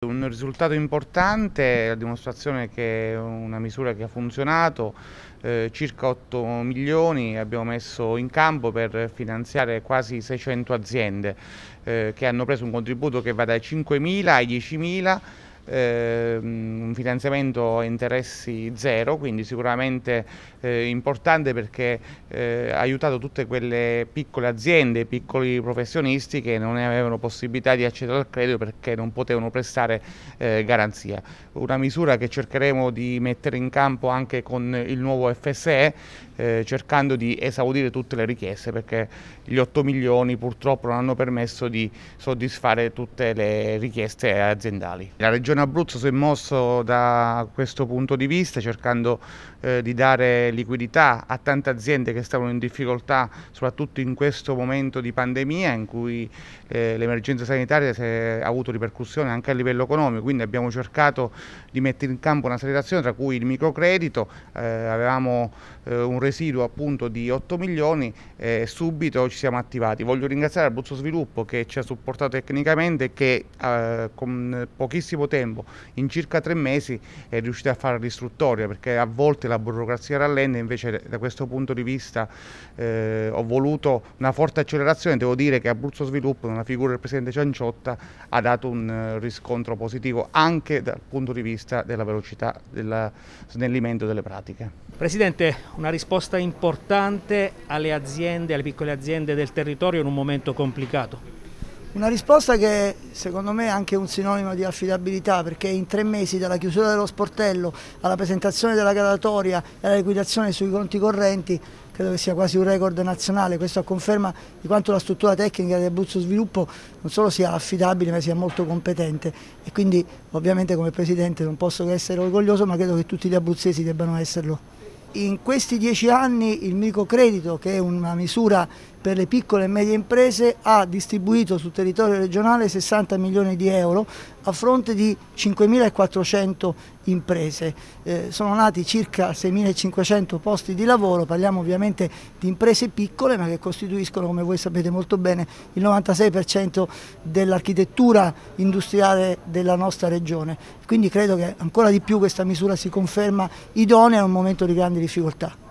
Un risultato importante, la dimostrazione che è una misura che ha funzionato, eh, circa 8 milioni abbiamo messo in campo per finanziare quasi 600 aziende eh, che hanno preso un contributo che va dai 5.000 ai 10.000 eh, un finanziamento a interessi zero, quindi sicuramente eh, importante perché eh, ha aiutato tutte quelle piccole aziende, piccoli professionisti che non avevano possibilità di accedere al credito perché non potevano prestare eh, garanzia. Una misura che cercheremo di mettere in campo anche con il nuovo FSE, eh, cercando di esaudire tutte le richieste perché gli 8 milioni purtroppo non hanno permesso di soddisfare tutte le richieste aziendali. La Regione in Abruzzo si è mosso da questo punto di vista cercando eh, di dare liquidità a tante aziende che stavano in difficoltà soprattutto in questo momento di pandemia in cui eh, l'emergenza sanitaria ha avuto ripercussioni anche a livello economico quindi abbiamo cercato di mettere in campo una serie di azioni tra cui il microcredito eh, avevamo eh, un residuo appunto di 8 milioni eh, e subito ci siamo attivati voglio ringraziare Abruzzo Sviluppo che ci ha supportato tecnicamente e che eh, con pochissimo tempo tempo. In circa tre mesi è riuscita a fare l'istruttoria perché a volte la burocrazia rallenta, invece da questo punto di vista eh, ho voluto una forte accelerazione, devo dire che Abruzzo Sviluppo, nella figura del Presidente Cianciotta, ha dato un eh, riscontro positivo anche dal punto di vista della velocità, del snellimento delle pratiche. Presidente, una risposta importante alle aziende, alle piccole aziende del territorio in un momento complicato. Una risposta che secondo me è anche un sinonimo di affidabilità perché in tre mesi dalla chiusura dello sportello alla presentazione della gradatoria e alla liquidazione sui conti correnti credo che sia quasi un record nazionale, questo a conferma di quanto la struttura tecnica di Abruzzo Sviluppo non solo sia affidabile ma sia molto competente e quindi ovviamente come Presidente non posso che essere orgoglioso ma credo che tutti gli abruzzesi debbano esserlo in questi dieci anni il microcredito, che è una misura per le piccole e medie imprese, ha distribuito sul territorio regionale 60 milioni di euro a fronte di 5.400 imprese. Eh, sono nati circa 6.500 posti di lavoro, parliamo ovviamente di imprese piccole ma che costituiscono, come voi sapete molto bene, il 96% dell'architettura industriale della nostra regione. Quindi credo che ancora di più questa misura si conferma idonea in un momento di grande difficoltà.